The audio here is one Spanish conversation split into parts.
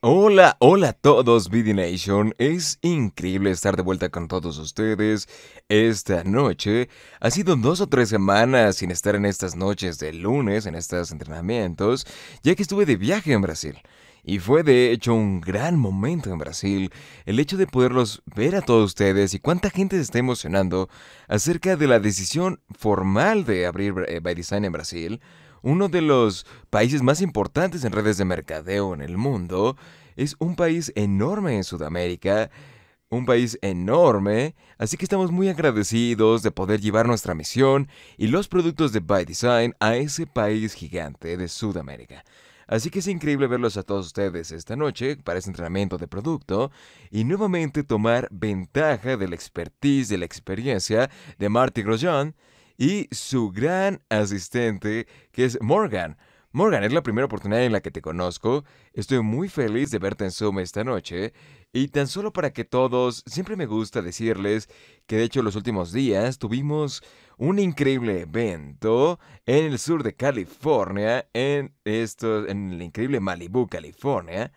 Hola, hola a todos, BD Nation. Es increíble estar de vuelta con todos ustedes esta noche. Ha sido dos o tres semanas sin estar en estas noches de lunes, en estos entrenamientos, ya que estuve de viaje en Brasil. Y fue de hecho un gran momento en Brasil el hecho de poderlos ver a todos ustedes y cuánta gente se está emocionando acerca de la decisión formal de abrir eh, By Design en Brasil uno de los países más importantes en redes de mercadeo en el mundo, es un país enorme en Sudamérica, un país enorme, así que estamos muy agradecidos de poder llevar nuestra misión y los productos de By Design a ese país gigante de Sudamérica. Así que es increíble verlos a todos ustedes esta noche para este entrenamiento de producto y nuevamente tomar ventaja de la expertise, de la experiencia de Marty Grosjean y su gran asistente, que es Morgan. Morgan, es la primera oportunidad en la que te conozco. Estoy muy feliz de verte en Zoom esta noche. Y tan solo para que todos, siempre me gusta decirles que de hecho los últimos días tuvimos un increíble evento en el sur de California, en, en el increíble Malibu, California.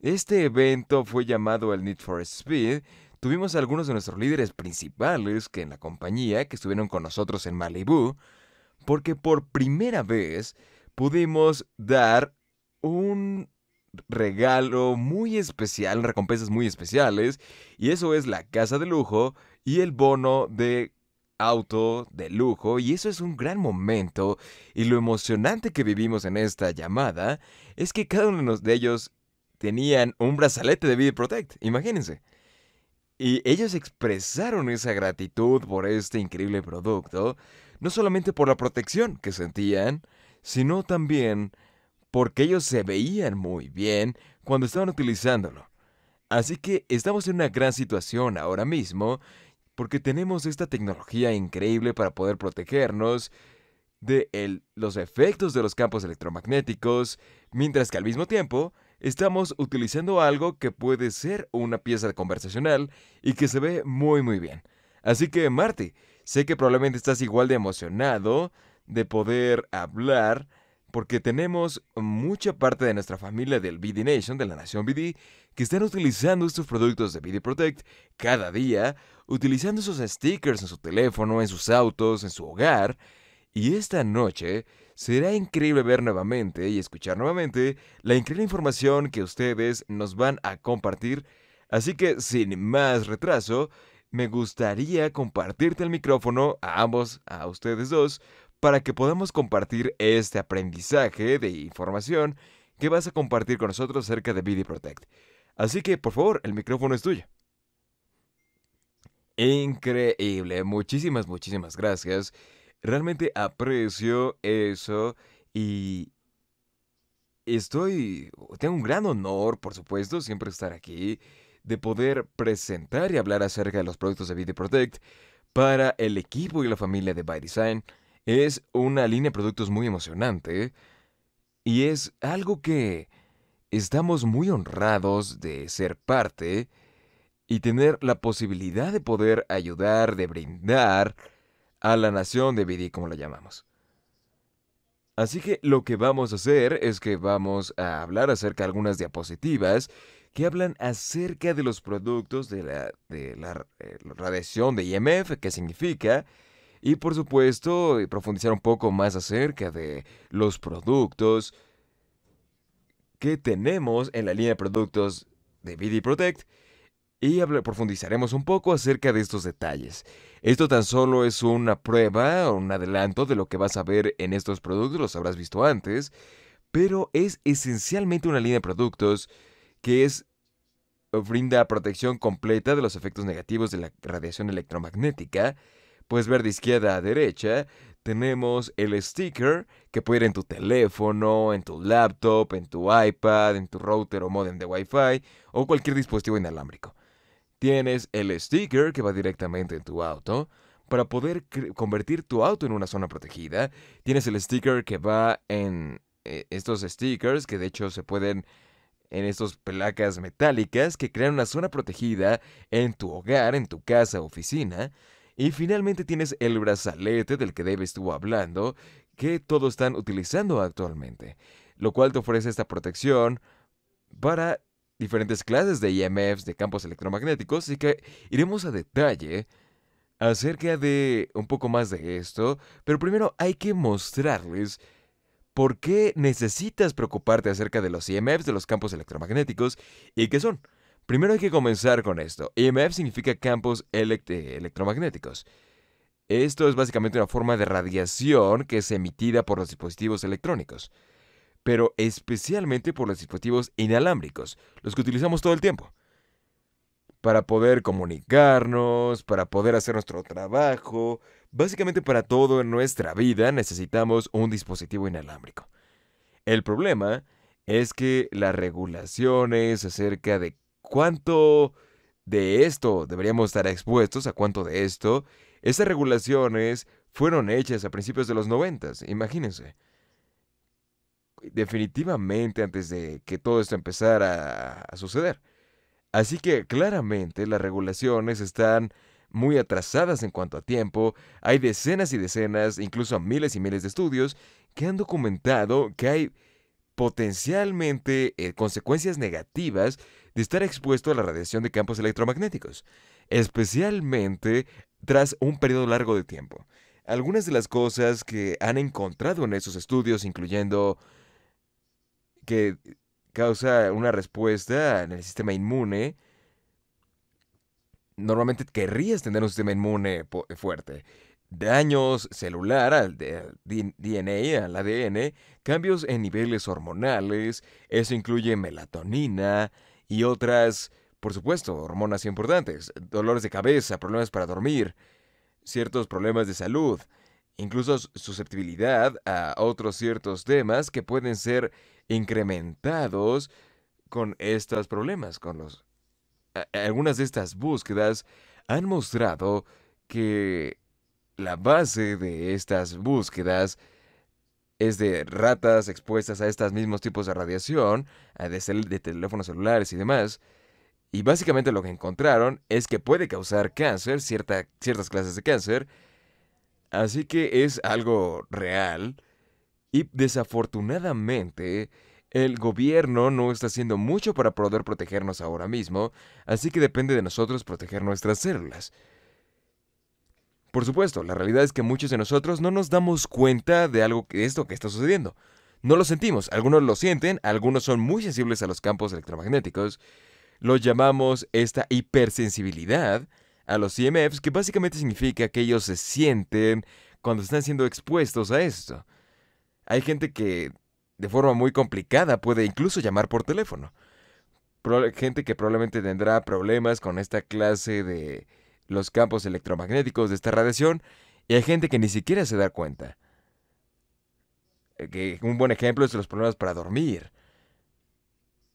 Este evento fue llamado el Need for Speed tuvimos a algunos de nuestros líderes principales que en la compañía que estuvieron con nosotros en Malibu, porque por primera vez pudimos dar un regalo muy especial, recompensas muy especiales, y eso es la casa de lujo y el bono de auto de lujo y eso es un gran momento y lo emocionante que vivimos en esta llamada es que cada uno de ellos tenían un brazalete de vida Protect, imagínense. Y ellos expresaron esa gratitud por este increíble producto, no solamente por la protección que sentían, sino también porque ellos se veían muy bien cuando estaban utilizándolo. Así que estamos en una gran situación ahora mismo porque tenemos esta tecnología increíble para poder protegernos de los efectos de los campos electromagnéticos, mientras que al mismo tiempo estamos utilizando algo que puede ser una pieza conversacional y que se ve muy muy bien. Así que Marty, sé que probablemente estás igual de emocionado de poder hablar porque tenemos mucha parte de nuestra familia del BD Nation, de la Nación BD, que están utilizando estos productos de BD Protect cada día, utilizando esos stickers en su teléfono, en sus autos, en su hogar. Y esta noche Será increíble ver nuevamente y escuchar nuevamente la increíble información que ustedes nos van a compartir. Así que sin más retraso, me gustaría compartirte el micrófono a ambos, a ustedes dos, para que podamos compartir este aprendizaje de información que vas a compartir con nosotros acerca de BD Protect. Así que, por favor, el micrófono es tuyo. Increíble, muchísimas, muchísimas gracias. Realmente aprecio eso y estoy, oh, tengo un gran honor, por supuesto, siempre estar aquí, de poder presentar y hablar acerca de los productos de Beauty Protect para el equipo y la familia de By Design. Es una línea de productos muy emocionante y es algo que estamos muy honrados de ser parte y tener la posibilidad de poder ayudar, de brindar a la nación de BD, como la llamamos. Así que lo que vamos a hacer es que vamos a hablar acerca de algunas diapositivas que hablan acerca de los productos de la, de la eh, radiación de IMF, que significa, y por supuesto eh, profundizar un poco más acerca de los productos que tenemos en la línea de productos de BD Protect y profundizaremos un poco acerca de estos detalles. Esto tan solo es una prueba, o un adelanto de lo que vas a ver en estos productos, los habrás visto antes, pero es esencialmente una línea de productos que es eh, brinda protección completa de los efectos negativos de la radiación electromagnética. Puedes ver de izquierda a derecha, tenemos el sticker que puede ir en tu teléfono, en tu laptop, en tu iPad, en tu router o modem de Wi-Fi o cualquier dispositivo inalámbrico. Tienes el sticker que va directamente en tu auto. Para poder convertir tu auto en una zona protegida, tienes el sticker que va en eh, estos stickers, que de hecho se pueden en estas placas metálicas que crean una zona protegida en tu hogar, en tu casa, oficina. Y finalmente tienes el brazalete del que Dave estuvo hablando, que todos están utilizando actualmente, lo cual te ofrece esta protección para diferentes clases de IMFs, e de campos electromagnéticos, así que iremos a detalle acerca de un poco más de esto, pero primero hay que mostrarles por qué necesitas preocuparte acerca de los IMFs, e de los campos electromagnéticos y qué son. Primero hay que comenzar con esto. IMF e significa campos electromagnéticos. Esto es básicamente una forma de radiación que es emitida por los dispositivos electrónicos pero especialmente por los dispositivos inalámbricos, los que utilizamos todo el tiempo. Para poder comunicarnos, para poder hacer nuestro trabajo, básicamente para todo en nuestra vida necesitamos un dispositivo inalámbrico. El problema es que las regulaciones acerca de cuánto de esto deberíamos estar expuestos, a cuánto de esto, esas regulaciones fueron hechas a principios de los noventas, imagínense definitivamente antes de que todo esto empezara a suceder. Así que claramente las regulaciones están muy atrasadas en cuanto a tiempo, hay decenas y decenas, incluso miles y miles de estudios que han documentado que hay potencialmente eh, consecuencias negativas de estar expuesto a la radiación de campos electromagnéticos, especialmente tras un periodo largo de tiempo. Algunas de las cosas que han encontrado en esos estudios, incluyendo que causa una respuesta en el sistema inmune, normalmente querrías tener un sistema inmune eh, fuerte. Daños celular al, DNA, al ADN, cambios en niveles hormonales, eso incluye melatonina y otras, por supuesto, hormonas importantes, dolores de cabeza, problemas para dormir, ciertos problemas de salud, incluso susceptibilidad a otros ciertos temas que pueden ser incrementados con estos problemas, con los... Algunas de estas búsquedas han mostrado que la base de estas búsquedas es de ratas expuestas a estos mismos tipos de radiación, de, teléfonos celulares y demás, y básicamente lo que encontraron es que puede causar cáncer, ciertas clases de cáncer, Así que es algo real y desafortunadamente el gobierno no está haciendo mucho para poder protegernos ahora mismo, así que depende de nosotros proteger nuestras células. Por supuesto, la realidad es que muchos de nosotros no nos damos cuenta de algo esto que está sucediendo. No lo sentimos, algunos lo sienten, algunos son muy sensibles a los campos electromagnéticos. Lo llamamos esta hipersensibilidad, a los EMFs, que básicamente significa que ellos se sienten cuando están siendo expuestos a esto. Hay gente que de forma muy complicada puede incluso llamar por teléfono. gente que probablemente tendrá problemas con esta clase de los campos electromagnéticos de esta radiación y hay gente que ni siquiera se da cuenta. Eh, un buen ejemplo es los problemas para dormir.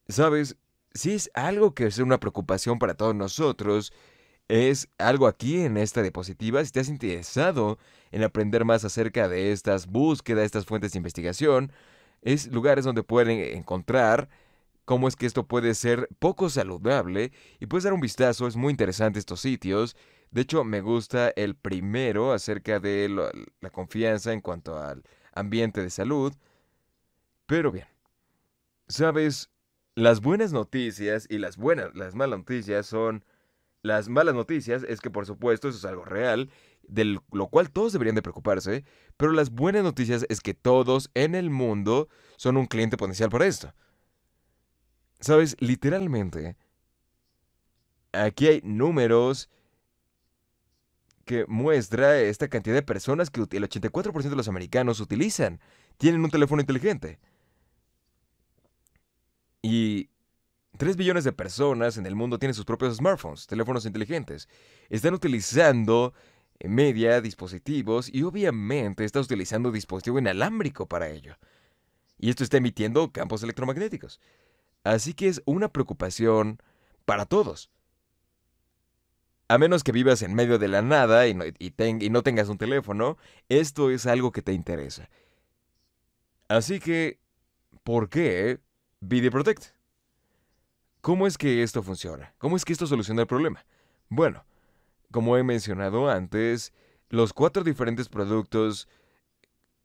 ¿Sabes? Si es algo que es una preocupación para todos nosotros es algo aquí en esta diapositiva. Si te has interesado en aprender más acerca de estas búsquedas, estas fuentes de investigación, es lugares donde pueden e-, encontrar cómo es que esto puede ser poco saludable y puedes dar un vistazo, es muy interesante estos sitios. De hecho, me gusta el primero acerca de la confianza en cuanto al ambiente de salud. Pero bien, sabes, las buenas noticias y las buenas, las malas noticias son las malas noticias es que por supuesto eso es algo real, de lo cual todos deberían de preocuparse, pero las buenas noticias es que todos en el mundo son un cliente potencial para esto. Sabes, literalmente, aquí hay números que muestra esta cantidad de personas que el 84% de los americanos utilizan. Tienen un teléfono inteligente. Y 3 billones de personas en el mundo tienen sus propios smartphones, teléfonos inteligentes. Están utilizando eh, media, dispositivos y obviamente está utilizando dispositivo inalámbrico para ello. Y esto está emitiendo campos electromagnéticos. Así que es una preocupación para todos. A menos que vivas en medio de la nada y no, y no tengas un teléfono, esto es algo que te interesa. Así que, ¿por qué Video Protect? ¿Cómo es que esto funciona? ¿Cómo es que esto soluciona el problema? Bueno, como he mencionado antes, los cuatro diferentes productos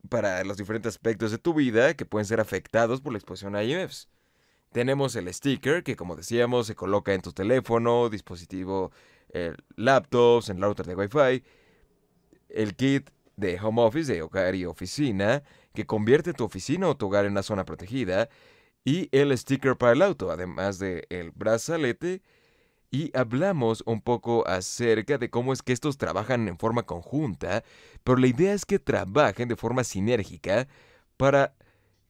para los diferentes aspectos de tu vida que pueden ser afectados por la exposición a IMFs. Tenemos el sticker, que como decíamos, se coloca en tu teléfono, dispositivo, eh, laptops, en router de Wi-Fi. El kit de home office, de hogar y oficina, que convierte tu oficina o tu hogar en una zona protegida y el sticker para el auto, además del el brazalete. Y hablamos un poco acerca de cómo es que estos trabajan en forma conjunta, pero la idea es que trabajen de forma sinérgica para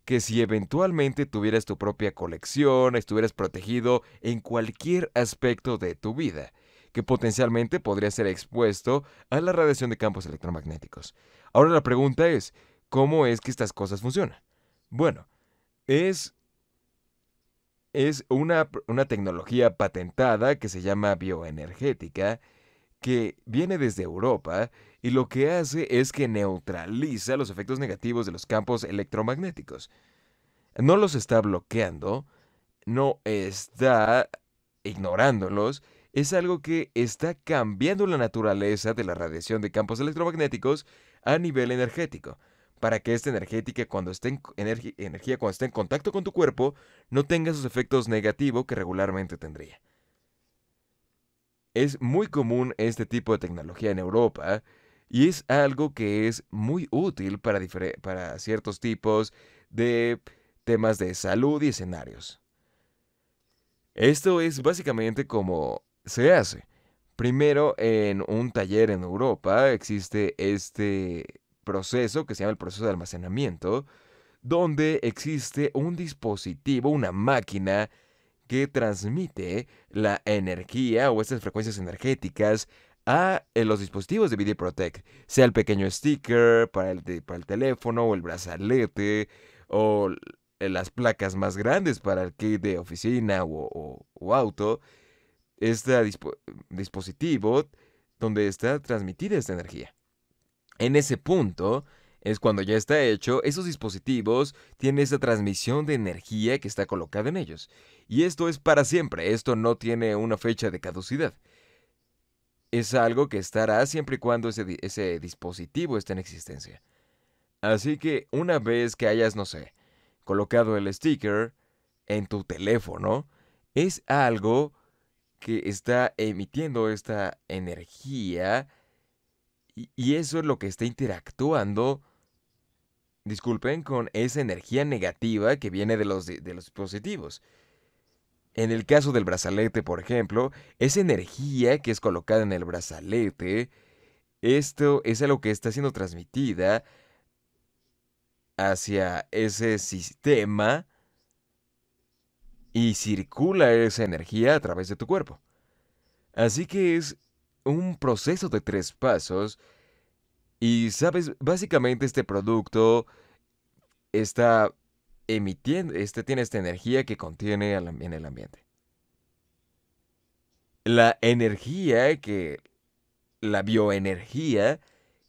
que si eventualmente tuvieras tu propia colección, estuvieras protegido en cualquier aspecto de tu vida, que potencialmente podría ser expuesto a la radiación de campos electromagnéticos. Ahora la pregunta es, ¿cómo es que estas cosas funcionan? Bueno, es es una, tecnología patentada que se llama bioenergética, que viene desde Europa y lo que hace es que neutraliza los efectos negativos de los campos electromagnéticos. No los está bloqueando, no está ignorándolos, es algo que está cambiando la naturaleza de la radiación de campos electromagnéticos a nivel energético para que esta energética cuando esté en, energía cuando esté en contacto con tu cuerpo no tenga sus efectos negativos que regularmente tendría. Es muy común este tipo de tecnología en Europa y es algo que es muy útil para, para ciertos tipos de temas de salud y escenarios. Esto es básicamente como se hace. Primero, en un taller en Europa existe este, proceso que se llama el proceso de almacenamiento, donde existe un dispositivo, una máquina, que transmite la energía o estas frecuencias energéticas a eh, los dispositivos de Video Protect, sea el pequeño sticker para el, para el teléfono o el brazalete o eh, las placas más grandes para el kit de oficina o, auto, este dispositivo donde está transmitida esta energía. En ese punto es cuando ya está hecho, esos dispositivos tienen esa transmisión de energía que está colocada en ellos. Y esto es para siempre, esto no tiene una fecha de caducidad. Es algo que estará siempre y cuando ese, dispositivo esté en existencia. Así que una vez que hayas, no sé, colocado el sticker en tu teléfono, es algo que está emitiendo esta energía y, eso es lo que está interactuando, disculpen, con esa energía negativa que viene de los, de los dispositivos. En el caso del brazalete, por ejemplo, esa energía que es colocada en el brazalete, esto es algo que está siendo transmitida hacia ese sistema y circula esa energía a través de tu cuerpo. Así que es un proceso de tres pasos. Y sabes, básicamente este producto está emitiendo, este tiene esta energía que contiene en el ambiente. La energía que, la bioenergía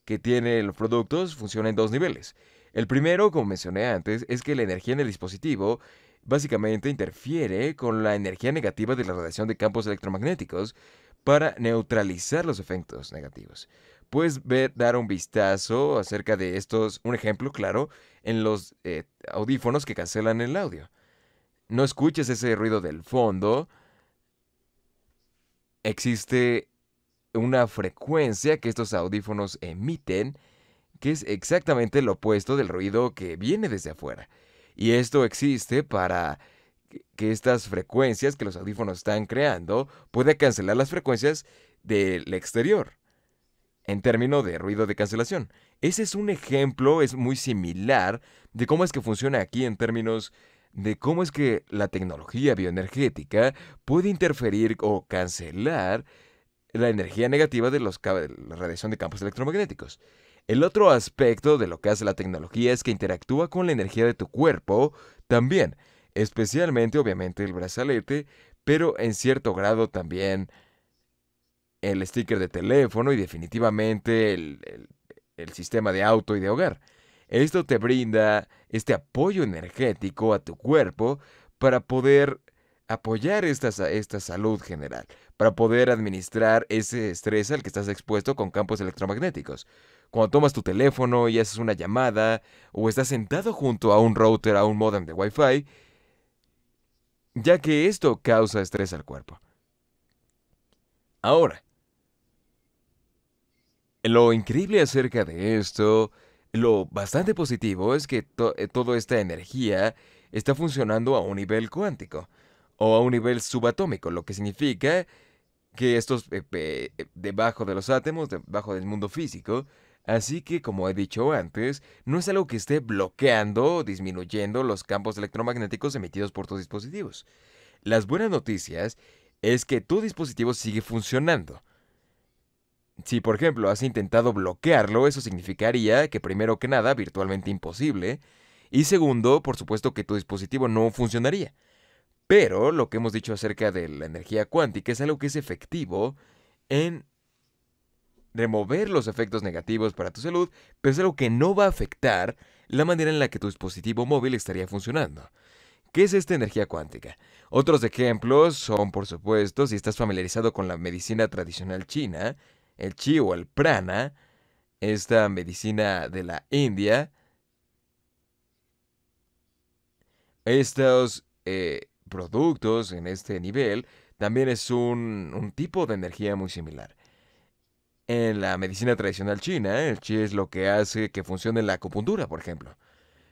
que tiene los productos funciona en dos niveles. El primero, como mencioné antes, es que la energía en el dispositivo básicamente interfiere con la energía negativa de la radiación de campos electromagnéticos, para neutralizar los efectos negativos. Puedes ver, dar un vistazo acerca de estos, un ejemplo claro, en los eh, audífonos que cancelan el audio. No escuches ese ruido del fondo. Existe una frecuencia que estos audífonos emiten que es exactamente lo opuesto del ruido que viene desde afuera. Y esto existe para que estas frecuencias que los audífonos están creando puede cancelar las frecuencias del exterior en términos de ruido de cancelación. Ese es un ejemplo, es muy similar de cómo es que funciona aquí en términos de cómo es que la tecnología bioenergética puede interferir o cancelar la energía negativa de los, la radiación de campos electromagnéticos. El otro aspecto de lo que hace la tecnología es que interactúa con la energía de tu cuerpo también especialmente obviamente el brazalete, pero en cierto grado también el sticker de teléfono y definitivamente el, el, sistema de auto y de hogar. Esto te brinda este apoyo energético a tu cuerpo para poder apoyar esta, esta salud general, para poder administrar ese estrés al que estás expuesto con campos electromagnéticos. Cuando tomas tu teléfono y haces una llamada, o estás sentado junto a un router, a un modem de Wi-Fi, ya que esto causa estrés al cuerpo. Ahora, lo increíble acerca de esto, lo bastante positivo es que eh, toda esta energía está funcionando a un nivel cuántico o a un nivel subatómico, lo que significa que estos eh, eh, debajo de los átomos, debajo del mundo físico, Así que, como he dicho antes, no es algo que esté bloqueando o disminuyendo los campos electromagnéticos emitidos por tus dispositivos. Las buenas noticias es que tu dispositivo sigue funcionando. Si por ejemplo has intentado bloquearlo, eso significaría que primero que nada, virtualmente imposible, y segundo, por supuesto que tu dispositivo no funcionaría. Pero lo que hemos dicho acerca de la energía cuántica es algo que es efectivo en remover los efectos negativos para tu salud, pero es algo que no va a afectar la manera en la que tu dispositivo móvil estaría funcionando. ¿Qué es esta energía cuántica? Otros ejemplos son, por supuesto, si estás familiarizado con la medicina tradicional china, el chi o el prana, esta medicina de la India, estos eh, productos en este nivel también es un tipo de energía muy similar en la medicina tradicional china. ¿eh? El chi es lo que hace que funcione la acupuntura, por ejemplo.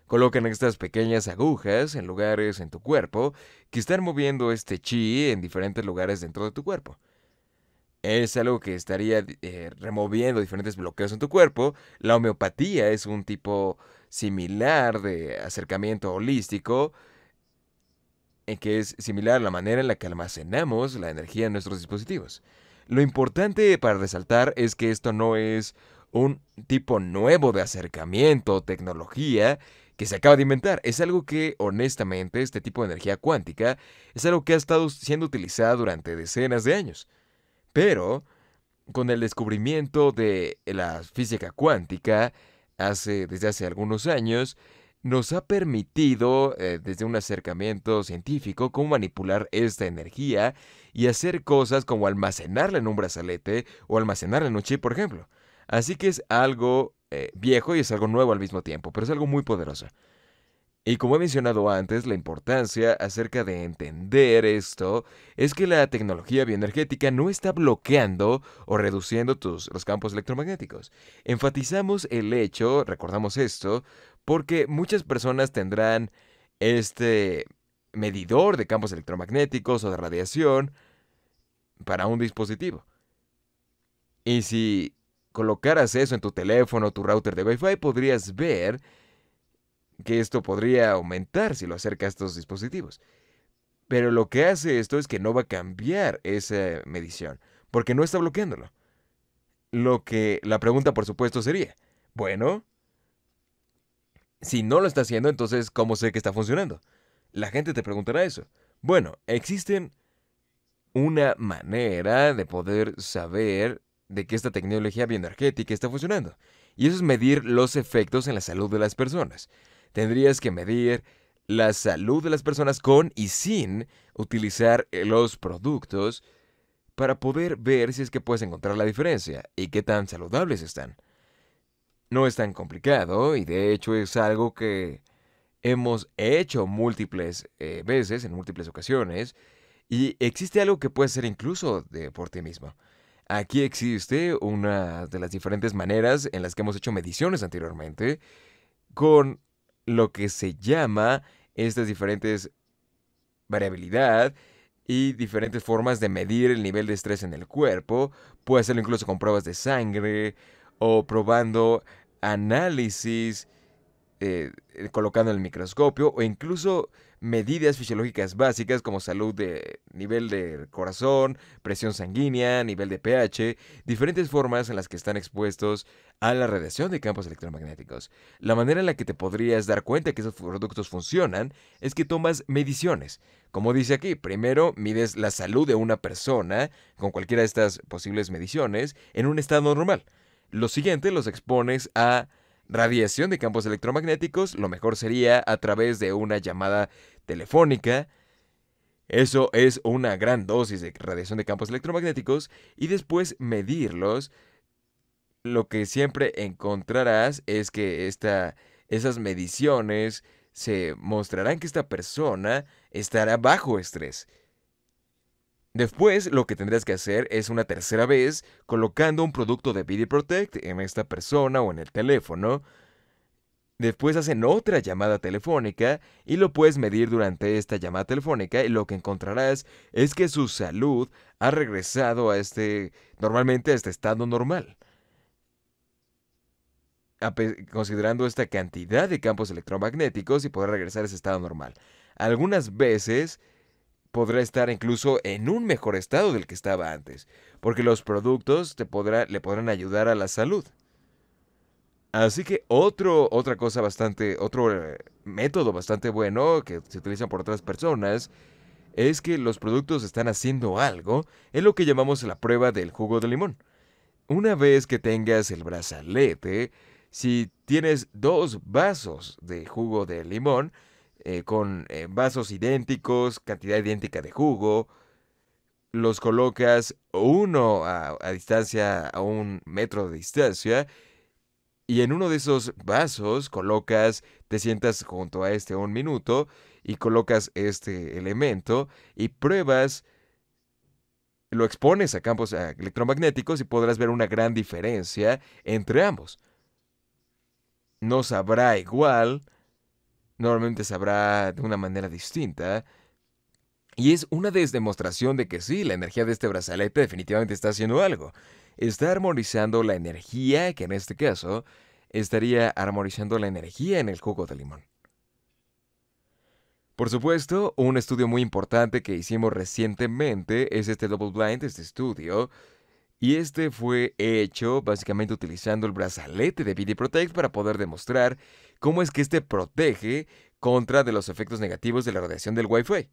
Colocan estas pequeñas agujas en lugares en tu cuerpo que están moviendo este chi en diferentes lugares dentro de tu cuerpo. Es algo que estaría eh, removiendo diferentes bloqueos en tu cuerpo. La homeopatía es un tipo similar de acercamiento holístico, en eh, que es similar a la manera en la que almacenamos la energía en nuestros dispositivos. Lo importante para resaltar es que esto no es un tipo nuevo de acercamiento o tecnología que se acaba de inventar. Es algo que, honestamente, este tipo de energía cuántica es algo que ha estado siendo utilizada durante decenas de años. Pero, con el descubrimiento de la física cuántica, hace, desde hace algunos años, nos ha permitido, eh, desde un acercamiento científico, cómo manipular esta energía y hacer cosas como almacenarla en un brazalete o almacenarla en un chip, por ejemplo. Así que es algo eh, viejo y es algo nuevo al mismo tiempo, pero es algo muy poderoso. Y como he mencionado antes, la importancia acerca de entender esto es que la tecnología bioenergética no está bloqueando o reduciendo tus, los campos electromagnéticos. Enfatizamos el hecho, recordamos esto, porque muchas personas tendrán este medidor de campos electromagnéticos o de radiación para un dispositivo. Y si colocaras eso en tu teléfono o tu router de Wi-Fi, podrías ver que esto podría aumentar si lo acercas a estos dispositivos. Pero lo que hace esto es que no va a cambiar esa medición, porque no está bloqueándolo. Lo que la pregunta, por supuesto, sería, bueno, si no lo está haciendo, entonces, ¿cómo sé que está funcionando? La gente te preguntará eso. Bueno, existen una manera de poder saber de que esta tecnología bioenergética está funcionando. Y eso es medir los efectos en la salud de las personas. Tendrías que medir la salud de las personas con y sin utilizar los productos para poder ver si es que puedes encontrar la diferencia y qué tan saludables están. No es tan complicado y de hecho es algo que hemos hecho múltiples eh, veces, en múltiples ocasiones, y existe algo que puedes hacer incluso por ti mismo. Aquí existe una de las diferentes maneras en las que hemos hecho mediciones anteriormente con lo que se llama estas diferentes variabilidad y diferentes formas de medir el nivel de estrés en el cuerpo. Puedes hacerlo incluso con pruebas de sangre, o probando análisis, eh, eh, colocando el microscopio o incluso medidas fisiológicas básicas como salud de nivel de corazón, presión sanguínea, nivel de pH, diferentes formas en las que están expuestos a la radiación de campos electromagnéticos. La manera en la que te podrías dar cuenta que esos productos funcionan es que tomas mediciones. Como dice aquí, primero mides la salud de una persona con cualquiera de estas posibles mediciones en un estado normal. Lo siguiente los expones a radiación de campos electromagnéticos, lo mejor sería a través de una llamada telefónica. Eso es una gran dosis de radiación de campos electromagnéticos y después medirlos. Lo que siempre encontrarás es que esta, esas mediciones se mostrarán que esta persona estará bajo estrés. Después, lo que tendrás que hacer es una tercera vez colocando un producto de BD Protect en esta persona o en el teléfono. Después hacen otra llamada telefónica y lo puedes medir durante esta llamada telefónica y lo que encontrarás es que su salud ha regresado a este, normalmente a este estado normal. considerando esta cantidad de campos electromagnéticos y poder regresar a ese estado normal. Algunas veces podrá estar incluso en un mejor estado del que estaba antes, porque los productos te le podrán ayudar a la salud. Así que otro, otra cosa bastante, otro eh, método bastante bueno que se utiliza por otras personas es que los productos están haciendo algo, es lo que llamamos la prueba del jugo de limón. Una vez que tengas el brazalete, si tienes dos vasos de jugo de limón, eh, con eh, vasos idénticos, cantidad idéntica de jugo, los colocas uno a, distancia, a un metro de distancia, y en uno de esos vasos colocas, te sientas junto a este un minuto y colocas este elemento y pruebas, lo expones a campos electromagnéticos y podrás ver una gran diferencia entre ambos. No sabrá igual, Normalmente sabrá de una manera distinta. Y es una desdemostración de que sí, la energía de este brazalete definitivamente está haciendo algo. Está armonizando la energía, que en este caso estaría armonizando la energía en el jugo de limón. Por supuesto, un estudio muy importante que hicimos recientemente es este Double Blind, este estudio, y este fue hecho básicamente utilizando el brazalete de BD Protect para poder demostrar cómo es que este protege contra de los efectos negativos de la radiación del Wi-Fi.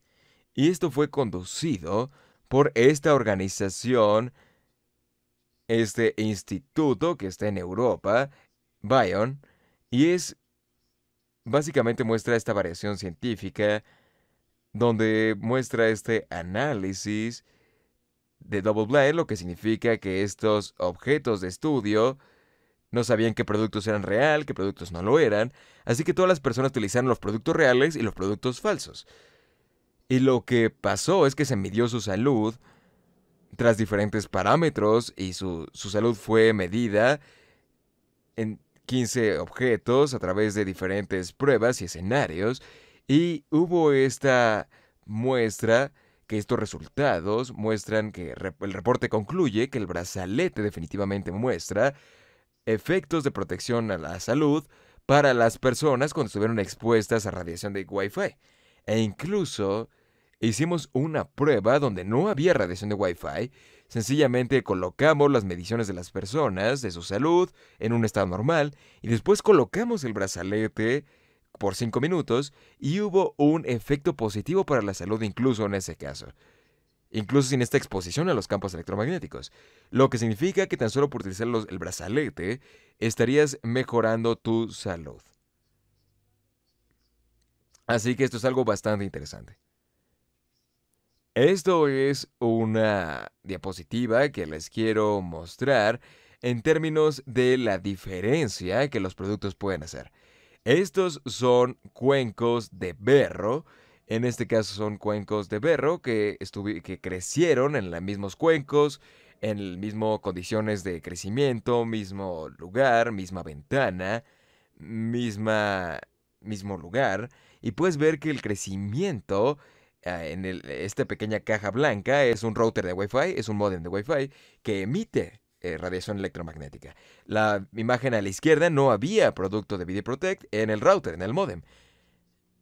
Y esto fue conducido por esta organización, este instituto que está en Europa, Bion, y es básicamente muestra esta variación científica donde muestra este análisis de Double blind lo que significa que estos objetos de estudio no sabían qué productos eran real, qué productos no lo eran, así que todas las personas utilizaron los productos reales y los productos falsos. Y lo que pasó es que se midió su salud tras diferentes parámetros y su, su salud fue medida en 15 objetos a través de diferentes pruebas y escenarios y hubo esta muestra que estos resultados muestran que el reporte concluye que el brazalete definitivamente muestra efectos de protección a la salud para las personas cuando estuvieron expuestas a radiación de Wi-Fi. E incluso hicimos una prueba donde no había radiación de Wi-Fi. Sencillamente colocamos las mediciones de las personas, de su salud, en un estado normal, y después colocamos el brazalete por 5 minutos y hubo un efecto positivo para la salud incluso en ese caso, incluso sin esta exposición a los campos electromagnéticos, lo que significa que tan solo por utilizar el brazalete estarías mejorando tu salud. Así que esto es algo bastante interesante. Esto es una diapositiva que les quiero mostrar en términos de la diferencia que los productos pueden hacer. Estos son cuencos de berro. En este caso son cuencos de berro que, que crecieron en los mismos cuencos, en las mismas condiciones de crecimiento, mismo lugar, misma ventana, misma, mismo lugar. Y puedes ver que el crecimiento eh, en esta pequeña caja blanca es un router de Wi-Fi, es un modem de Wi-Fi que emite eh, radiación electromagnética. La imagen a la izquierda no había producto de Protect en el router, en el modem.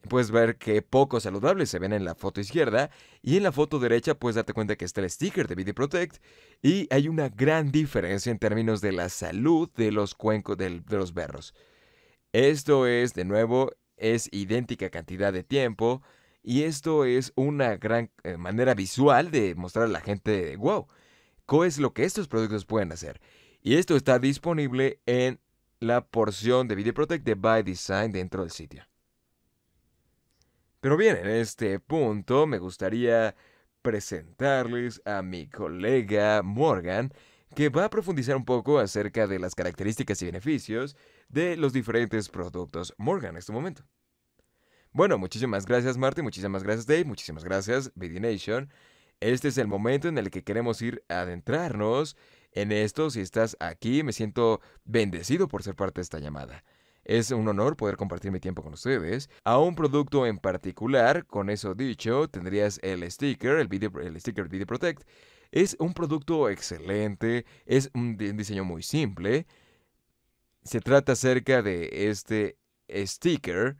Puedes ver que poco saludables se ven en la foto izquierda y en la foto derecha puedes darte cuenta que está el sticker de Protect y hay una gran diferencia en términos de la salud de los cuencos de, los berros. Esto es, de nuevo, es idéntica cantidad de tiempo y esto es una gran eh, manera visual de mostrar a la gente, wow, qué es lo que estos productos pueden hacer. Y esto está disponible en la porción de VideoProtect de By Design dentro del sitio. Pero bien, en este punto me gustaría presentarles a mi colega Morgan, que va a profundizar un poco acerca de las características y beneficios de los diferentes productos Morgan en este momento. Bueno, muchísimas gracias Marty, muchísimas gracias Dave, muchísimas gracias BD Nation. Este es el momento en el que queremos ir a adentrarnos en esto. Si estás aquí, me siento bendecido por ser parte de esta llamada. Es un honor poder compartir mi tiempo con ustedes. A un producto en particular, con eso dicho, tendrías el sticker, el, el sticker Video Protect. Es un producto excelente, es un diseño muy simple. Se trata acerca de este sticker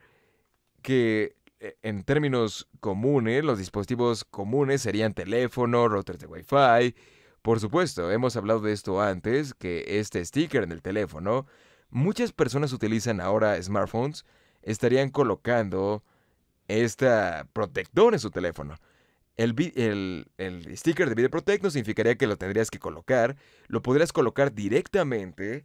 que eh, en términos comunes, los dispositivos comunes serían teléfono, routers de Wi-Fi. Por supuesto, hemos hablado de esto antes, que este sticker en el teléfono, muchas personas utilizan ahora smartphones, estarían colocando este protector en su teléfono. El, sticker de Video Protect no significaría que lo tendrías que colocar, lo podrías colocar directamente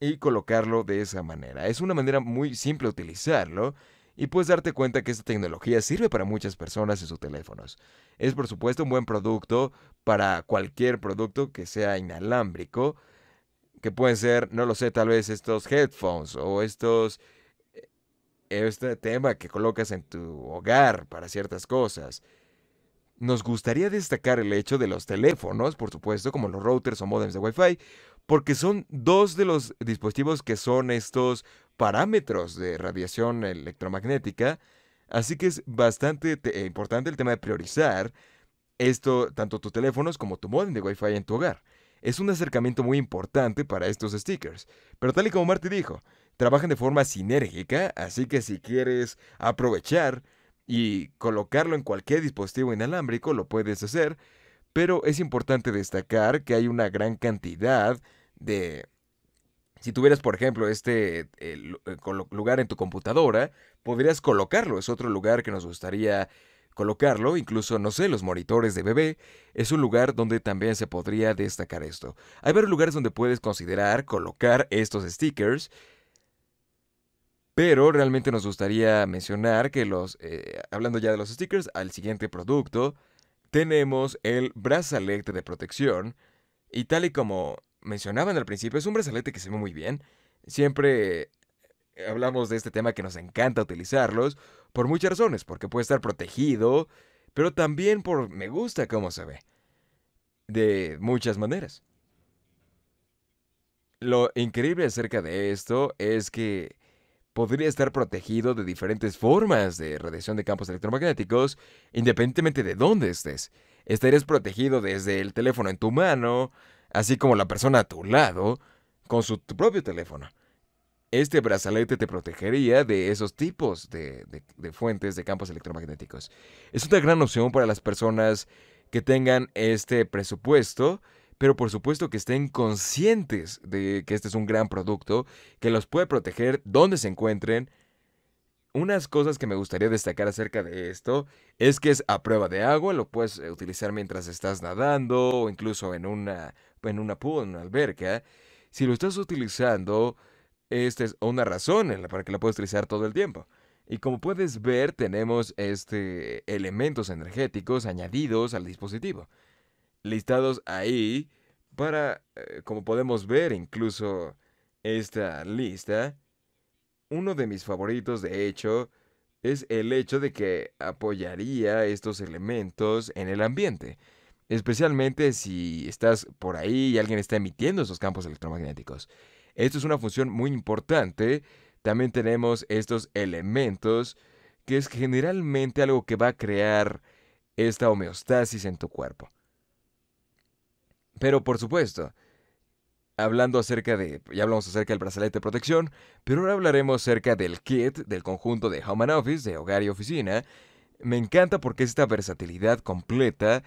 y colocarlo de esa manera. Es una manera muy simple utilizarlo y puedes darte cuenta que esta tecnología sirve para muchas personas en sus teléfonos. Es por supuesto un buen producto para cualquier producto que sea inalámbrico, que pueden ser, no lo sé, tal vez estos headphones o estos e-, este tema que colocas en tu hogar para ciertas cosas. Nos gustaría destacar el hecho de los teléfonos, por supuesto, como los routers o modems de Wi-Fi, porque son dos de los dispositivos que son estos parámetros de radiación electromagnética, así que es bastante eh, importante el tema de priorizar esto, tanto tus teléfonos como tu modem de Wi-Fi en tu hogar. Es un acercamiento muy importante para estos stickers, pero tal y como Marty dijo, trabajan de forma sinérgica, así que si quieres aprovechar y colocarlo en cualquier dispositivo inalámbrico, lo puedes hacer, pero es importante destacar que hay una gran cantidad de si tuvieras, por ejemplo, este eh, lugar en tu computadora, podrías colocarlo. Es otro lugar que nos gustaría colocarlo, incluso, no sé, los monitores de bebé, es un lugar donde también se podría destacar esto. Hay varios lugares donde puedes considerar colocar estos stickers, pero realmente nos gustaría mencionar que los, eh, hablando ya de los stickers, al siguiente producto tenemos el brazalete de protección, y tal y como mencionaban al principio, es un brazalete que se ve muy bien. Siempre eh, hablamos de este tema que nos encanta utilizarlos por muchas razones, porque puede estar protegido, pero también por me gusta cómo se ve. De muchas maneras. Lo increíble acerca de esto es que podría estar protegido de diferentes formas de radiación de campos electromagnéticos, independientemente de dónde estés. Estarías protegido desde el teléfono en tu mano, así como la persona a tu lado, con su propio teléfono. Este brazalete te protegería de esos tipos de, fuentes de campos electromagnéticos. Es una gran opción para las personas que tengan este presupuesto, pero por supuesto que estén conscientes de que este es un gran producto que los puede proteger donde se encuentren. Unas cosas que me gustaría destacar acerca de esto es que es a prueba de agua, lo puedes eh, utilizar mientras estás nadando o incluso en una en una pool, en una alberca, si lo estás utilizando, esta es una razón para que la puedas utilizar todo el tiempo. Y como puedes ver, tenemos este, elementos energéticos añadidos al dispositivo. Listados ahí para, eh, como podemos ver, incluso esta lista. Uno de mis favoritos, de hecho, es el hecho de que apoyaría estos elementos en el ambiente especialmente si estás por ahí y alguien está emitiendo esos campos electromagnéticos. Esto es una función muy importante. También tenemos estos elementos, que es generalmente algo que va a crear esta homeostasis en tu cuerpo. Pero por supuesto, hablando acerca de, ya hablamos acerca del brazalete de protección, pero ahora hablaremos acerca del kit, del conjunto de Home and Office, de hogar y oficina. Me encanta porque es esta versatilidad completa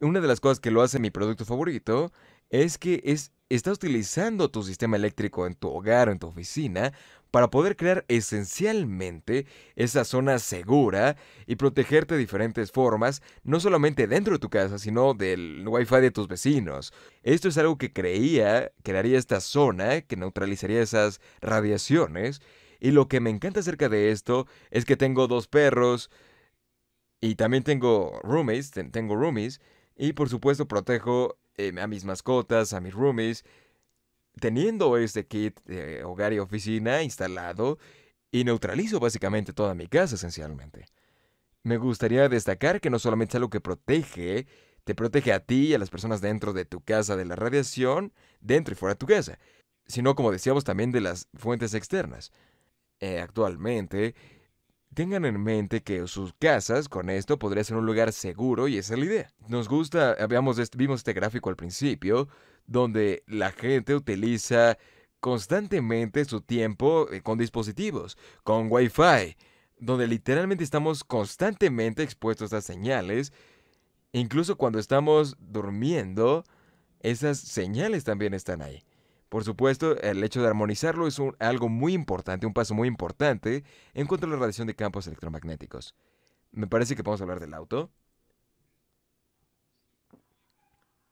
una de las cosas que lo hace mi producto favorito es que es, está utilizando tu sistema eléctrico en tu hogar o en tu oficina para poder crear esencialmente esa zona segura y protegerte de diferentes formas, no solamente dentro de tu casa, sino del wifi de tus vecinos. Esto es algo que creía crearía esta zona que neutralizaría esas radiaciones. Y lo que me encanta acerca de esto es que tengo dos perros, y también tengo roomies, tengo roomies, y por supuesto protejo em, a mis mascotas, a mis roomies, teniendo este kit de hogar y oficina instalado y neutralizo básicamente toda mi casa esencialmente. Me gustaría destacar que no solamente es algo que protege, te protege a ti y a las personas dentro de tu casa de la radiación, dentro y fuera de tu casa, sino como decíamos también de las fuentes externas. Eh, actualmente, Tengan en mente que sus casas con esto podría ser un lugar seguro y esa es la idea. Nos gusta, habíamos, eh, vimos este gráfico al principio, donde la gente utiliza constantemente su tiempo eh, con dispositivos, con Wi-Fi, donde literalmente estamos constantemente expuestos a señales, e incluso cuando estamos durmiendo, esas señales también están ahí. Por supuesto, el hecho de armonizarlo es algo muy importante, un paso muy importante en cuanto a la radiación de campos electromagnéticos. Me parece que podemos hablar del auto.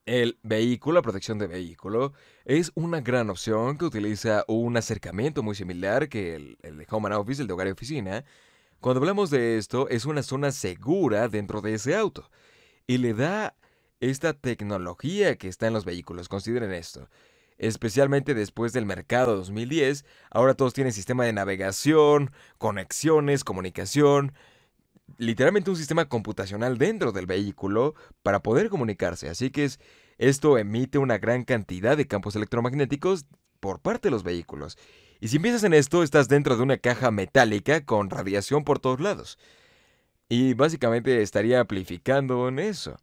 El vehículo, la protección de vehículo, es una gran opción que utiliza un acercamiento muy similar que el, de Home and Office, el de hogar y oficina. Cuando hablamos de esto, es una zona segura dentro de ese auto. Y le da esta tecnología que está en los vehículos. Consideren esto especialmente después del mercado 2010. Ahora todos tienen sistema de navegación, conexiones, comunicación, literalmente un sistema computacional dentro del vehículo para poder comunicarse. Así que esto emite una gran cantidad de campos electromagnéticos por parte de los vehículos. Y si piensas en esto, estás dentro de una caja metálica con radiación por todos lados. Y básicamente estaría amplificando en eso.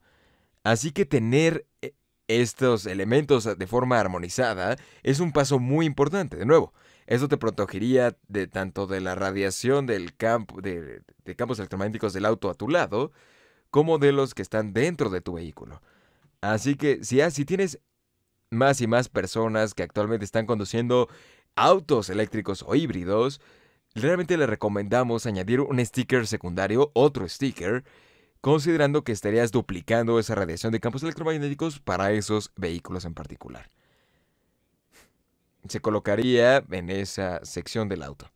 Así que tener eh, estos elementos de forma armonizada es un paso muy importante, de nuevo. Esto te protegería de tanto de la radiación del campo, de, campos electromagnéticos del auto a tu lado, como de los que están dentro de tu vehículo. Así que si, si tienes más y más personas que actualmente están conduciendo autos eléctricos o híbridos, realmente le recomendamos añadir un sticker secundario, otro sticker, considerando que estarías duplicando esa radiación de campos electromagnéticos para esos vehículos en particular. Se colocaría en esa sección del auto.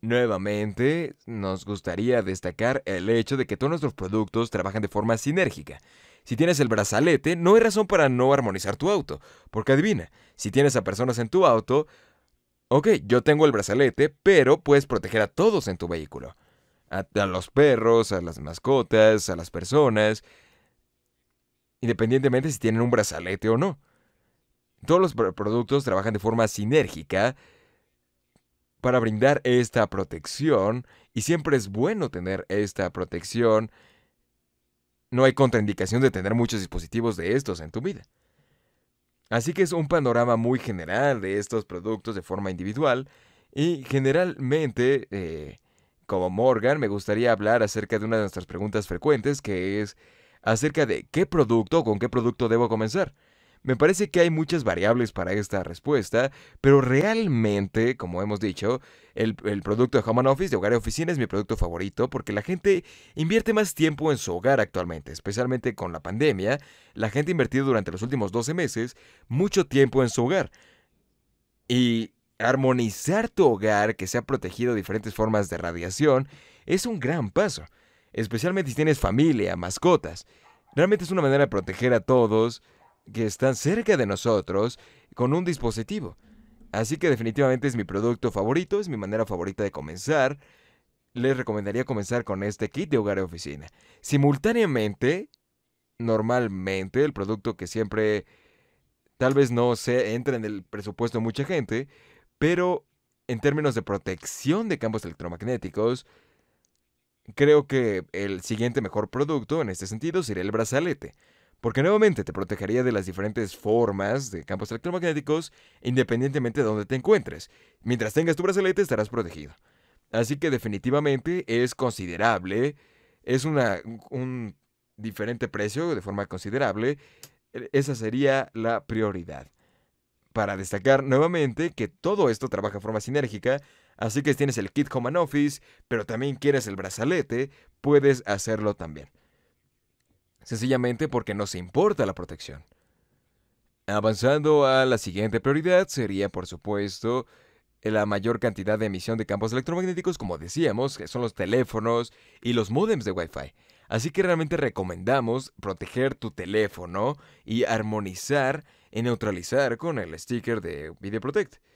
Nuevamente, nos gustaría destacar el hecho de que todos nuestros productos trabajan de forma sinérgica. Si tienes el brazalete, no hay razón para no armonizar tu auto, porque adivina, si tienes a personas en tu auto, ok, yo tengo el brazalete, pero puedes proteger a todos en tu vehículo a, los perros, a las mascotas, a las personas, independientemente si tienen un brazalete o no. Todos los productos trabajan de forma sinérgica para brindar esta protección y siempre es bueno tener esta protección. No hay contraindicación de tener muchos dispositivos de estos en tu vida. Así que es un panorama muy general de estos productos de forma individual y generalmente eh, como Morgan, me gustaría hablar acerca de una de nuestras preguntas frecuentes, que es acerca de qué producto o con qué producto debo comenzar. Me parece que hay muchas variables para esta respuesta, pero realmente, como hemos dicho, el, producto de Home Office, de hogar y oficina, es mi producto favorito porque la gente invierte más tiempo en su hogar actualmente, especialmente con la pandemia. La gente ha invertido durante los últimos 12 meses mucho tiempo en su hogar. Y Armonizar tu hogar que sea protegido de diferentes formas de radiación es un gran paso, especialmente si tienes familia, mascotas. Realmente es una manera de proteger a todos que están cerca de nosotros con un dispositivo. Así que definitivamente es mi producto favorito, es mi manera favorita de comenzar. Les recomendaría comenzar con este kit de hogar y oficina. Simultáneamente, normalmente el producto que siempre tal vez no se entra en el presupuesto de mucha gente, pero en términos de protección de campos electromagnéticos, creo que el siguiente mejor producto en este sentido sería el brazalete, porque nuevamente te protegería de las diferentes formas de campos electromagnéticos independientemente de donde te encuentres. Mientras tengas tu brazalete estarás protegido. Así que definitivamente es considerable, es un diferente precio de forma considerable, e, esa sería la prioridad para destacar nuevamente que todo esto trabaja de forma sinérgica, así que si tienes el kit Home and Office, pero también quieres el brazalete, puedes hacerlo también. Sencillamente porque no se importa la protección. Avanzando a la siguiente prioridad sería, por supuesto, la mayor cantidad de emisión de campos electromagnéticos, como decíamos, que son los teléfonos y los modems de Wi-Fi. Así que realmente recomendamos proteger tu teléfono y armonizar en neutralizar con el sticker de VideoProtect. protect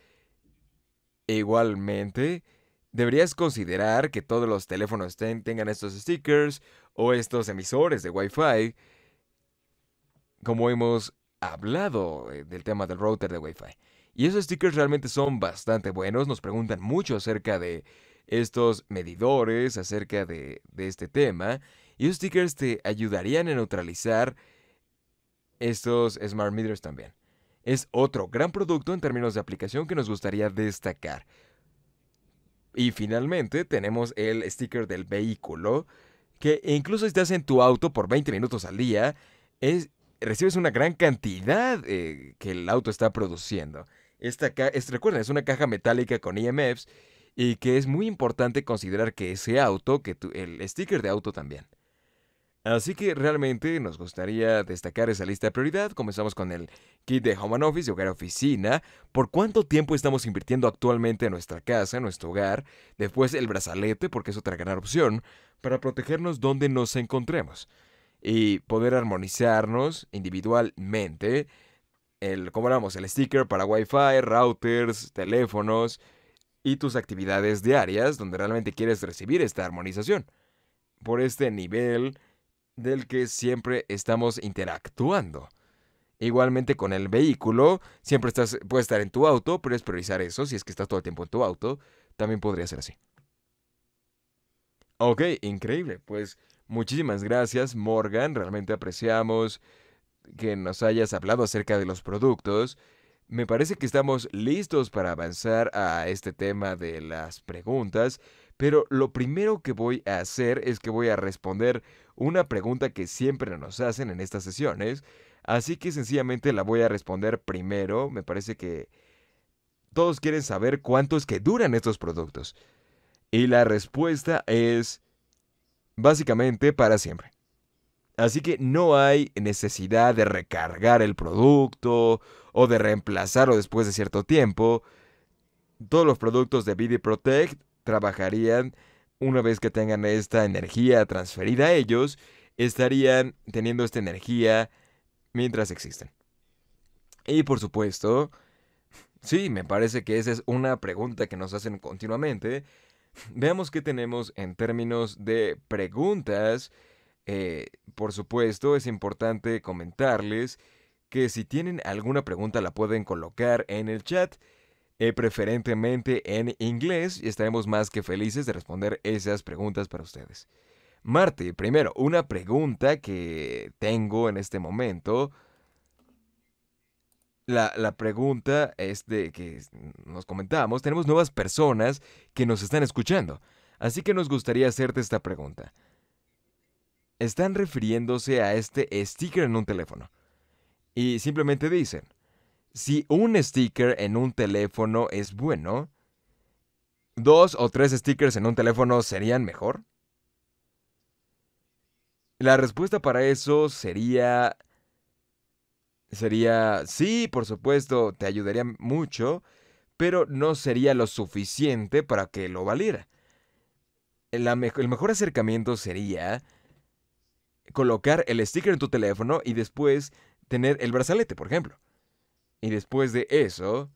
e igualmente, deberías considerar que todos los teléfonos tengan estos stickers o estos emisores de Wi-Fi, como hemos hablado eh, del tema del router de Wi-Fi. Y esos stickers realmente son bastante buenos, nos preguntan mucho acerca de estos medidores, acerca de, de este tema, y esos stickers te ayudarían a neutralizar estos smart meters también. Es otro gran producto en términos de aplicación que nos gustaría destacar. Y finalmente tenemos el sticker del vehículo, que incluso si estás en tu auto por 20 minutos al día, es, recibes una gran cantidad eh, que el auto está produciendo. Esta recuerden, es una caja metálica con EMFs y que es muy importante considerar que ese auto, que el sticker de auto también, Así que realmente nos gustaría destacar esa lista de prioridad. Comenzamos con el kit de Home and Office, de hogar oficina. ¿Por cuánto tiempo estamos invirtiendo actualmente en nuestra casa, en nuestro hogar? Después el brazalete, porque es otra gran opción, para protegernos donde nos encontremos. Y poder armonizarnos individualmente. El, ¿Cómo hablamos? El sticker para Wi-Fi, routers, teléfonos y tus actividades diarias donde realmente quieres recibir esta armonización. Por este nivel del que siempre estamos interactuando. Igualmente con el vehículo, siempre estás, puedes estar en tu auto, puedes priorizar eso, si es que estás todo el tiempo en tu auto, también podría ser así. Ok, increíble. Pues muchísimas gracias Morgan, realmente apreciamos que nos hayas hablado acerca de los productos. Me parece que estamos listos para avanzar a este tema de las preguntas pero lo primero que voy a hacer es que voy a responder una pregunta que siempre nos hacen en estas sesiones, así que sencillamente la voy a responder primero, me parece que todos quieren saber cuánto es que duran estos productos. Y la respuesta es básicamente para siempre. Así que no hay necesidad de recargar el producto o de reemplazarlo después de cierto tiempo. Todos los productos de BD Protect trabajarían una vez que tengan esta energía transferida a ellos, estarían teniendo esta energía mientras existen. Y por supuesto, sí, me parece que esa es una pregunta que nos hacen continuamente. Veamos qué tenemos en términos de preguntas. Eh, por supuesto, es importante comentarles que si tienen alguna pregunta la pueden colocar en el chat. Eh, preferentemente en inglés y estaremos más que felices de responder esas preguntas para ustedes. Marte, primero, una pregunta que tengo en este momento. La, pregunta es de que nos comentábamos, tenemos nuevas personas que nos están escuchando. Así que nos gustaría hacerte esta pregunta. Están refiriéndose a este sticker en un teléfono. Y simplemente dicen, si un sticker en un teléfono es bueno, dos o tres stickers en un teléfono serían mejor. La respuesta para eso sería... Sería, sí, por supuesto, te ayudaría mucho, pero no sería lo suficiente para que lo valiera. el mejor acercamiento sería colocar el sticker en tu teléfono y después tener el brazalete, por ejemplo y después de eso,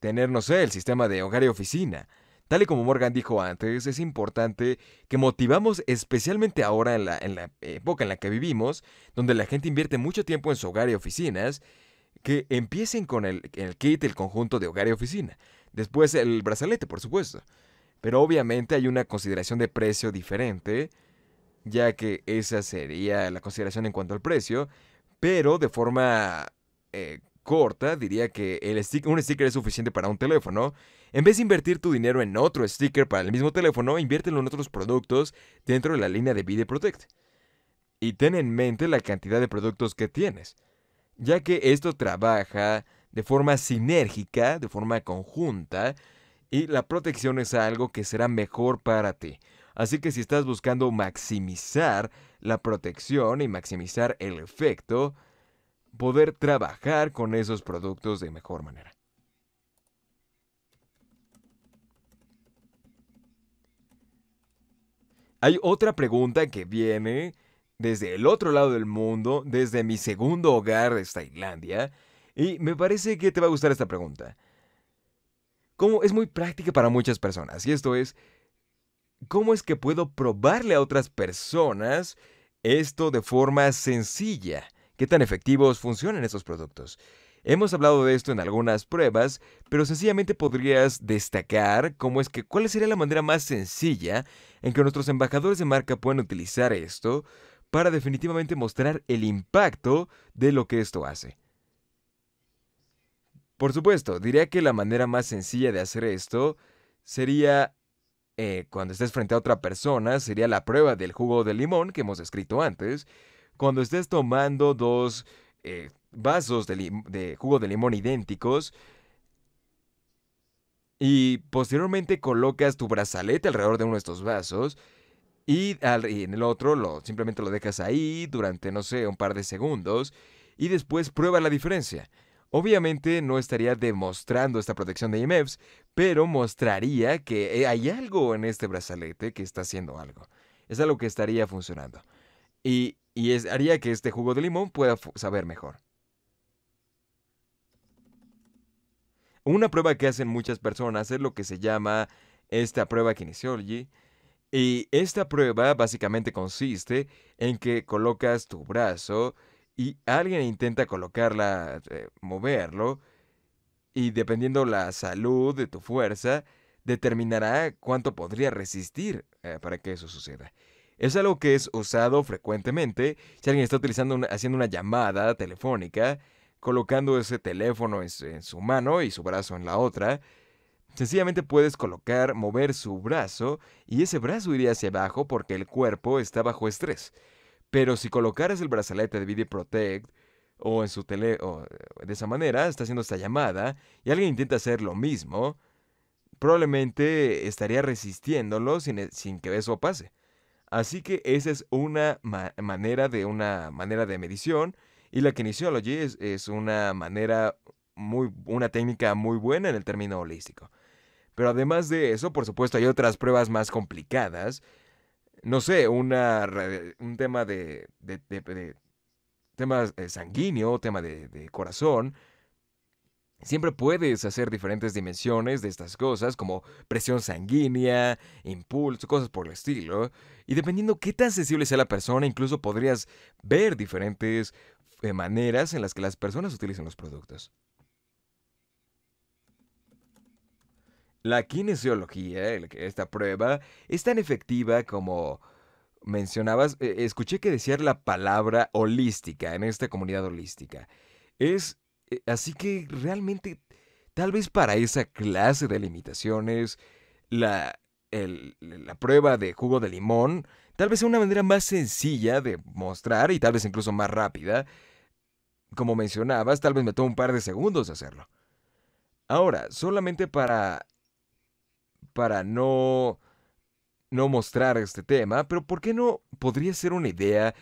tenernos el sistema de hogar y oficina. Tal y como Morgan dijo antes, es importante que motivamos especialmente ahora en la, época en la que vivimos, donde la gente invierte mucho tiempo en su hogar y oficinas, que empiecen con el, el kit, el conjunto de hogar y oficina. Después el brazalete, por supuesto. Pero obviamente hay una consideración de precio diferente, ya que esa sería la consideración en cuanto al precio, pero de forma eh, corta diría que un sticker es suficiente para un teléfono. En vez de invertir tu dinero en otro sticker para el mismo teléfono, inviértelo en otros productos dentro de la línea de vida Protect. Y ten en mente la cantidad de productos que tienes, ya que esto trabaja de forma sinérgica, de forma conjunta, y la protección es algo que será mejor para ti. Así que si estás buscando maximizar la protección y maximizar el efecto, poder trabajar con esos productos de mejor manera. Hay otra pregunta que viene desde el otro lado del mundo, desde mi segundo hogar de Tailandia, y me parece que te va a gustar esta pregunta. Como es muy práctica para muchas personas, y esto es, ¿cómo es que puedo probarle a otras personas esto de forma sencilla? qué tan efectivos funcionan estos productos. Hemos hablado de esto en algunas pruebas, pero sencillamente podrías destacar cómo es que cuál sería la manera más sencilla en que nuestros embajadores de marca pueden utilizar esto para definitivamente mostrar el impacto de lo que esto hace. Por supuesto, diría que la manera más sencilla de hacer esto sería eh, cuando estés frente a otra persona, sería la prueba del jugo de limón que hemos escrito antes, cuando estés tomando dos eh, vasos de, jugo de limón idénticos, y posteriormente colocas tu brazalete alrededor de uno de estos vasos y, en el otro lo, simplemente lo dejas ahí durante, no sé, un par de segundos y después prueba la diferencia. Obviamente no estaría demostrando esta protección de IMEPS, pero mostraría que eh, hay algo en este brazalete que está haciendo algo. Es algo que estaría funcionando. Y y haría que este jugo de limón pueda saber mejor. Una prueba que hacen muchas personas es lo que se llama esta prueba kinesiology. Y esta prueba básicamente consiste en que colocas tu brazo y alguien intenta colocarla, eh, moverlo, y dependiendo la salud de tu fuerza, determinará cuánto podría resistir eh, para que eso suceda. Es algo que es usado frecuentemente si alguien está utilizando haciendo una llamada telefónica, colocando ese teléfono en su, mano y su brazo en la otra. Sencillamente puedes colocar, mover su brazo y ese brazo iría hacia abajo porque el cuerpo está bajo estrés. Pero si colocaras el brazalete de Video Protect o en su tele de esa manera, está haciendo esta llamada y alguien intenta hacer lo mismo, probablemente estaría resistiéndolo sin que eso pase. Así que esa es una manera de una manera de medición y la kinesiology es, una manera una técnica muy buena en el término holístico. Pero además de eso, por supuesto, hay otras pruebas más complicadas. No sé, una, un tema de, de, tema eh, sanguíneo, tema de, corazón, Siempre puedes hacer diferentes dimensiones de estas cosas, como presión sanguínea, impulso, cosas por el estilo. Y dependiendo qué tan sensible sea la persona, incluso podrías ver diferentes eh, maneras en las que las personas utilizan los productos. La kinesiología, esta prueba, es tan efectiva como mencionabas. Eh, escuché que decía la palabra holística en esta comunidad holística. Es eh, así que realmente, tal vez para esa clase de limitaciones, la, la prueba de jugo de limón, tal vez sea una manera más sencilla de mostrar y tal vez incluso más rápida. Como mencionabas, tal vez me tome un par de segundos hacerlo. Ahora, solamente para para no no mostrar este tema, pero ¿por qué no podría ser una idea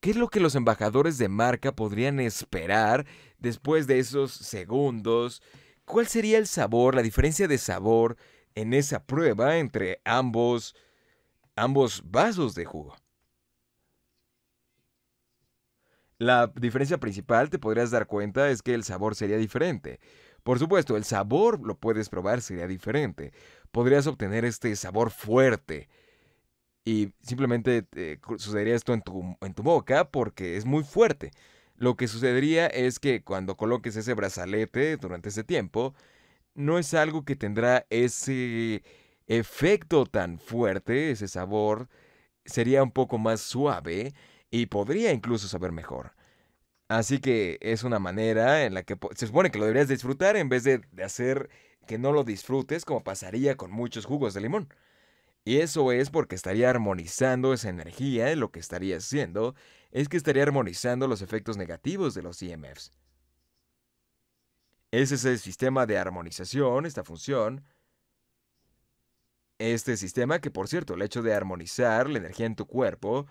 ¿Qué es lo que los embajadores de marca podrían esperar después de esos segundos? ¿Cuál sería el sabor, la diferencia de sabor en esa prueba entre ambos, ambos vasos de jugo? La diferencia principal, te podrías dar cuenta, es que el sabor sería diferente. Por supuesto, el sabor lo puedes probar, sería diferente. Podrías obtener este sabor fuerte, y simplemente sucedería esto en tu, en tu boca porque es muy fuerte. Lo que sucedería es que cuando coloques ese brazalete durante ese tiempo, no es algo que tendrá ese efecto tan fuerte, ese sabor, sería un poco más suave y podría incluso saber mejor. Así que es una manera en la que se supone que lo deberías disfrutar en vez de hacer que no lo disfrutes como pasaría con muchos jugos de limón. Y eso es porque estaría armonizando esa energía, lo que estaría haciendo es que estaría armonizando los efectos negativos de los EMFs. Ese es el sistema de armonización, esta función. Este sistema que, por cierto, el hecho de armonizar la energía en tu cuerpo.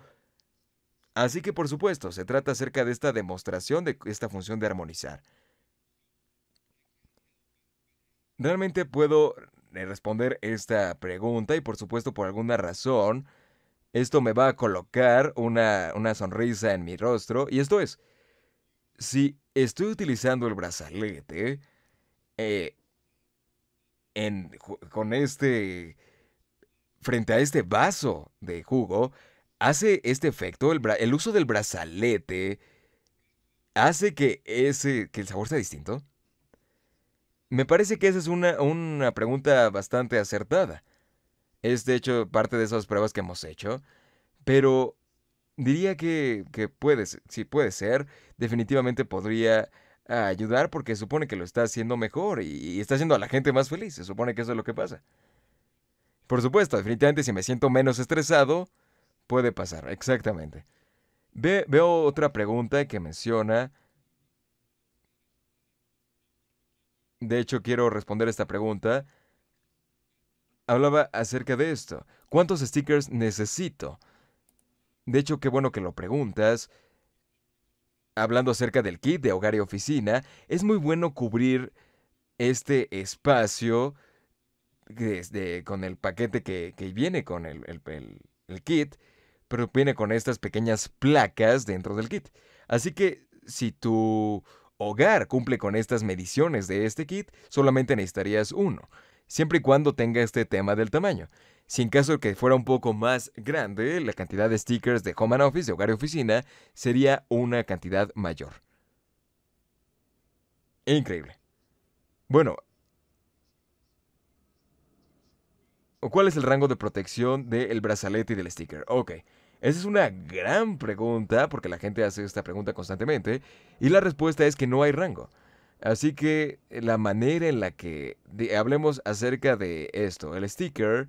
Así que, por supuesto, se trata acerca de esta demostración de esta función de armonizar. Realmente puedo responder esta pregunta y por supuesto por alguna razón esto me va a colocar una, una sonrisa en mi rostro y esto es, si estoy utilizando el brazalete eh, con este, frente a este vaso de jugo, hace este efecto, el, el uso del brazalete, hace que, ese, que el sabor sea distinto. Me parece que esa es una, pregunta bastante acertada. Es de hecho parte de esas pruebas que hemos hecho, pero diría que, que puede, si puede ser, definitivamente podría ayudar porque supone que lo está haciendo mejor y, está haciendo a la gente más feliz, se supone que eso es lo que pasa. Por supuesto, definitivamente si me siento menos estresado, puede pasar, exactamente. veo otra pregunta que menciona De hecho, quiero responder esta pregunta. Hablaba acerca de esto. ¿Cuántos stickers necesito? De hecho, qué bueno que lo preguntas. Hablando acerca del kit de hogar y oficina, es muy bueno cubrir este espacio con el paquete que, viene con el, kit, pero viene con estas pequeñas placas dentro del kit. Así que si tú... Hogar cumple con estas mediciones de este kit, solamente necesitarías uno, siempre y cuando tenga este tema del tamaño. Si en caso de que fuera un poco más grande, la cantidad de stickers de Home and Office, de hogar y oficina, sería una cantidad mayor. Increíble. Bueno. ¿Cuál es el rango de protección del brazalete y del sticker? Ok. Esa es una gran pregunta porque la gente hace esta pregunta constantemente y la respuesta es que no hay rango. Así que eh, la manera en la que hablemos acerca de esto, el sticker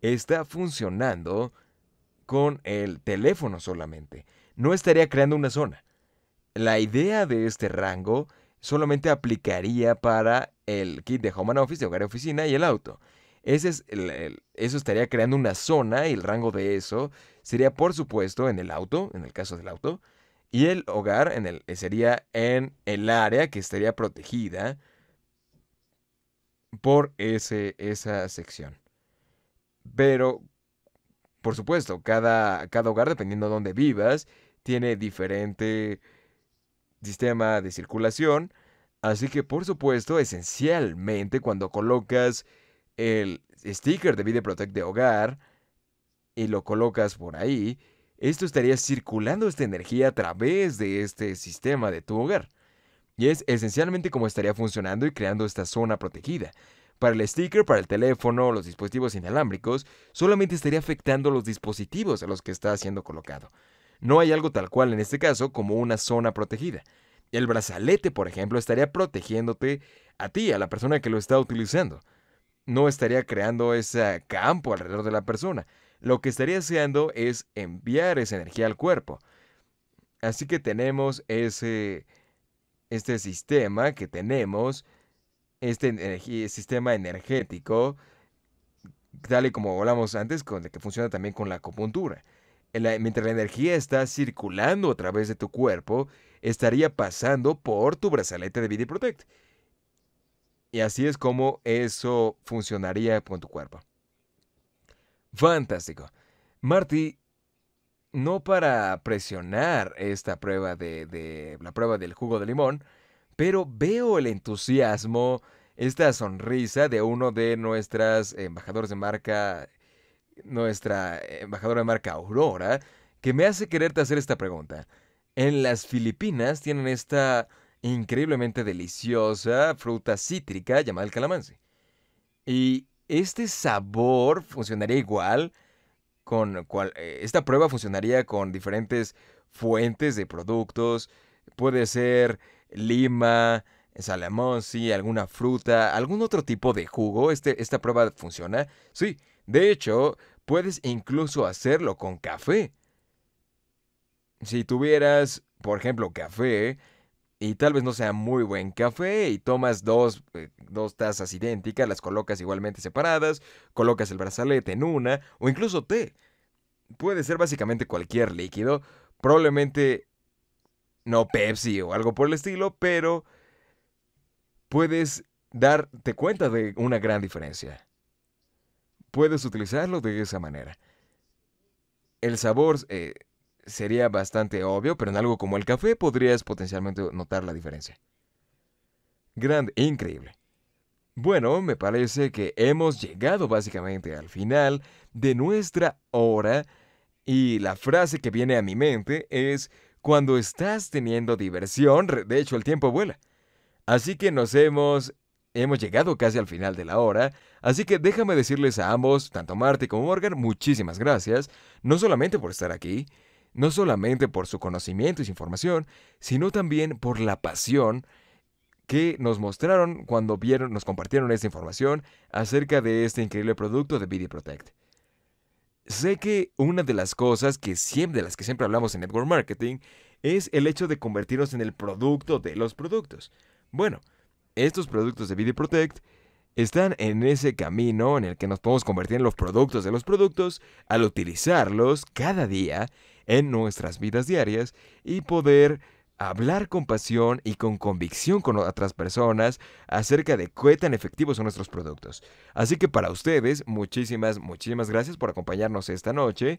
está funcionando con el teléfono solamente. No estaría creando una zona. La idea de este rango solamente aplicaría para el kit de Home and Office, de hogar y oficina y el auto es eso estaría creando una zona y el rango de eso sería, por supuesto, en el auto, en el caso del auto, y el hogar en el, sería en el área que estaría protegida por ese, esa sección. Pero, por supuesto, cada, cada hogar, dependiendo de dónde vivas, tiene diferente sistema de circulación. Así que, por supuesto, esencialmente, cuando colocas el sticker de videoprotect de hogar y lo colocas por ahí, esto estaría circulando esta energía a través de este sistema de tu hogar. Y es esencialmente como estaría funcionando y creando esta zona protegida. Para el sticker, para el teléfono, los dispositivos inalámbricos, solamente estaría afectando los dispositivos a los que está siendo colocado. No hay algo tal cual en este caso como una zona protegida. El brazalete, por ejemplo, estaría protegiéndote a ti, a la persona que lo está utilizando no estaría creando ese campo alrededor de la persona. Lo que estaría haciendo es enviar esa energía al cuerpo. Así que tenemos ese, este sistema que tenemos, este, este sistema energético, tal y como hablamos antes, con el que funciona también con la acupuntura. mientras la energía está circulando a través de tu cuerpo, estaría pasando por tu brazalete de BD Protect. Y así es como eso funcionaría con tu cuerpo. Fantástico. Marty, no para presionar esta prueba de, la prueba del jugo de limón, pero veo el entusiasmo, esta sonrisa de uno de nuestras embajadores de marca, nuestra embajadora de marca Aurora, que me hace quererte hacer esta pregunta. En las Filipinas tienen esta increíblemente deliciosa fruta cítrica llamada el calamansi. Y este sabor funcionaría igual con cual, eh, esta prueba funcionaría con diferentes fuentes de productos, puede ser lima, si alguna fruta, algún otro tipo de jugo. Este, esta prueba funciona. Sí, de hecho, puedes incluso hacerlo con café. Si tuvieras, por ejemplo, café, y tal vez no sea muy buen café y tomas dos, eh, dos tazas idénticas, las colocas igualmente separadas, colocas el brazalete en una o incluso té. Puede ser básicamente cualquier líquido, probablemente no Pepsi o algo por el estilo, pero puedes darte cuenta de una gran diferencia. Puedes utilizarlo de esa manera. El sabor eh, sería bastante obvio, pero en algo como el café podrías potencialmente notar la diferencia. Grande, increíble. Bueno, me parece que hemos llegado básicamente al final de nuestra hora y la frase que viene a mi mente es, cuando estás teniendo diversión, de hecho el tiempo vuela. Así que nos hemos hemos llegado casi al final de la hora, así que déjame decirles a ambos, tanto Marty como Morgan, muchísimas gracias, no solamente por estar aquí, no solamente por su conocimiento y su información, sino también por la pasión que nos mostraron cuando vieron, nos compartieron esta información acerca de este increíble producto de BD Protect. Sé que una de las cosas que siempre, de las que siempre hablamos en network marketing es el hecho de convertirnos en el producto de los productos. Bueno, estos productos de BD Protect están en ese camino en el que nos podemos convertir en los productos de los productos al utilizarlos cada día en nuestras vidas diarias y poder hablar con pasión y con convicción con otras personas acerca de cuán tan efectivos son nuestros productos. Así que para ustedes, muchísimas, muchísimas gracias por acompañarnos esta noche.